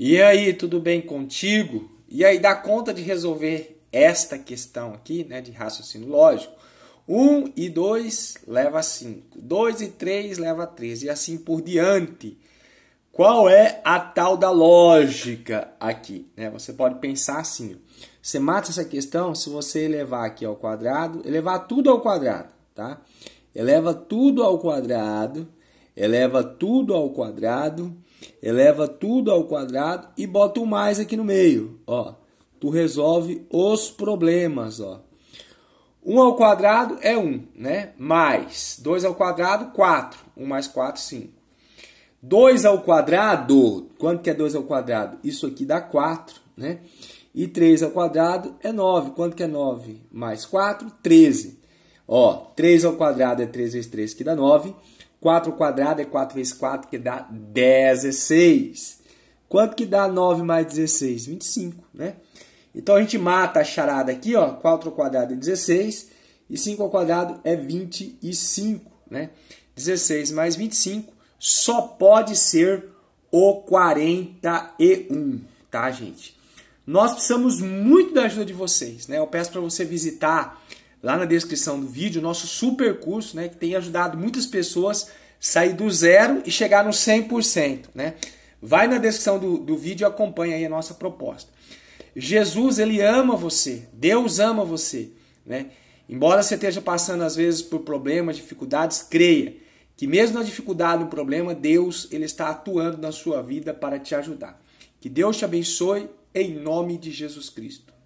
E aí, tudo bem contigo? E aí, dá conta de resolver esta questão aqui, né, de raciocínio lógico? 1 um e 2 leva 5, 2 e 3 leva 13, e assim por diante. Qual é a tal da lógica aqui? Né? Você pode pensar assim: você mata essa questão se você elevar aqui ao quadrado, elevar tudo ao quadrado, tá? Eleva tudo ao quadrado eleva tudo ao quadrado, eleva tudo ao quadrado e bota o um mais aqui no meio, ó. Tu resolve os problemas, ó. 1 ao quadrado é 1, né? Mais 2 ao quadrado, 4. 1 mais 4, 5. 2 ao quadrado, quanto que é 2 ao quadrado? Isso aqui dá 4, né? E 3 ao quadrado é 9. Quanto que é 9 mais 4? 13. Ó, 3 ao quadrado é 3 vezes 3 que dá 9. 4 quadrado é 4 vezes 4, que dá 16. Quanto que dá 9 mais 16? 25, né? Então a gente mata a charada aqui, ó, 4 ao quadrado é 16 e 5 ao quadrado é 25, né? 16 mais 25 só pode ser o 41, tá, gente? Nós precisamos muito da ajuda de vocês, né? Eu peço para você visitar lá na descrição do vídeo, nosso super curso, né, que tem ajudado muitas pessoas sair do zero e chegar no 100%, né? Vai na descrição do, do vídeo e acompanha aí a nossa proposta. Jesus, ele ama você. Deus ama você, né? Embora você esteja passando às vezes por problemas, dificuldades, creia que mesmo na dificuldade, no problema, Deus ele está atuando na sua vida para te ajudar. Que Deus te abençoe em nome de Jesus Cristo.